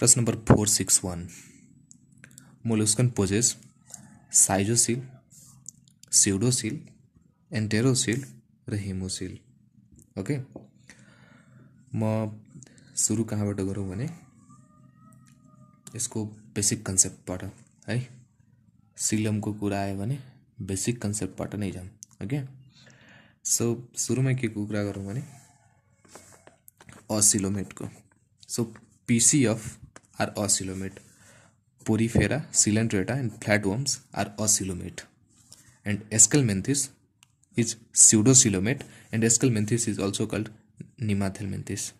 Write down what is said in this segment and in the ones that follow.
प्रश्न number four six one molluscan possess साइजोसिल pseudocoel enterocoel haemocoel okay म कह कहाँबाट इसको बेसिक कंसेप्ट बेसिक सिलम को कुरा आए बेसिक कंसेप्ट नहीं जाऊँ ओके सो सुरुमै के को कुरा करूँ असिलोमेट को so PCF are oscillomate. Porifera, cylindrata and flatworms are oscillomate. And escalmenthes is pseudocylomate and escalmenthes is also called Nemathelminthes.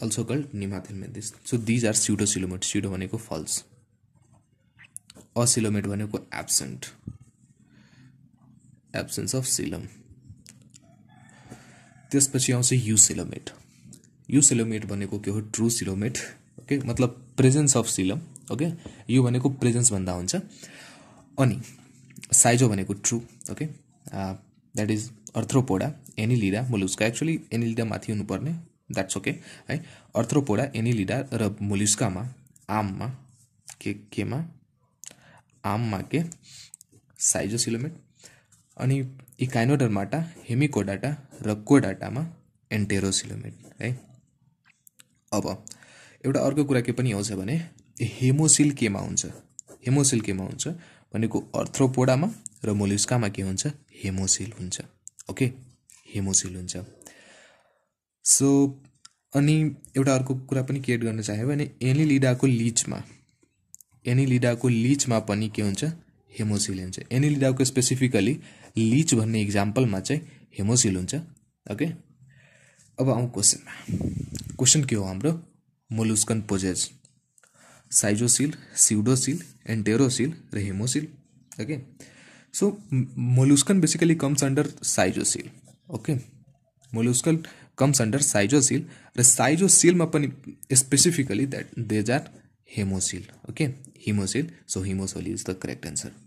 Also called Nemathelminthes. So these are pseudocylomate. Pseudo भनेको false. Oscillomate भनेको absent. Absence of coelom. त्यसपछि आउँछ यु coelomate भनेको के हो true coelomate okay मतलब presence of coelom okay यु भनेको प्रेजेन्स भन्दा हुन्छ अनि साइजो भनेको true okay that is Arthropoda Annelida Mollusca actually Annelida माथि हुनुपर्ने द्याट्स ओके है अर्थ्रोपोडा एनिलिडा र मोलुस्कामा आममा के केमा आममा के साइजो सिलोमेट अनि इकाइनोडर्माटा हेमिकोडाटा र कोडाटामा एन्टेरोसिलोमेट है अब एउटा अर्को कुरा के पनि आउँछ भने हेमोसिल केमा हुन्छ हेमोसिल केमा हुन्छ भनेको अर्थ्रोपोडामा र मोलिस्कामा के हुन्छ हेमोसिल हुन्छ ओके हेमोसिल हुन्छ सो अनि एउटा अर्को कुरा पनि क्रिएट गर्न चाह्यो भने एनिलिडाको लिचमा एनिलिडाको लिचमा पनि के हुन्छ हेमोसिल हुन्छ को स्पेसिफिकली लीच भक्जापल में चाहिँ हेमोसिल ओके अब क्वेश्चन में क्वेश्चन के हो हम मोलुस्कन possess साइजोसिल pseudocoel एंटेरोसिल हेमोसिल okay so मोलुस्कन basically comes under साइजोसिल okay मोलुस्कन comes under साइजोसिल र में specifically that these are हेमोसिल okay haemocoel so हिमोसोल is the correct answer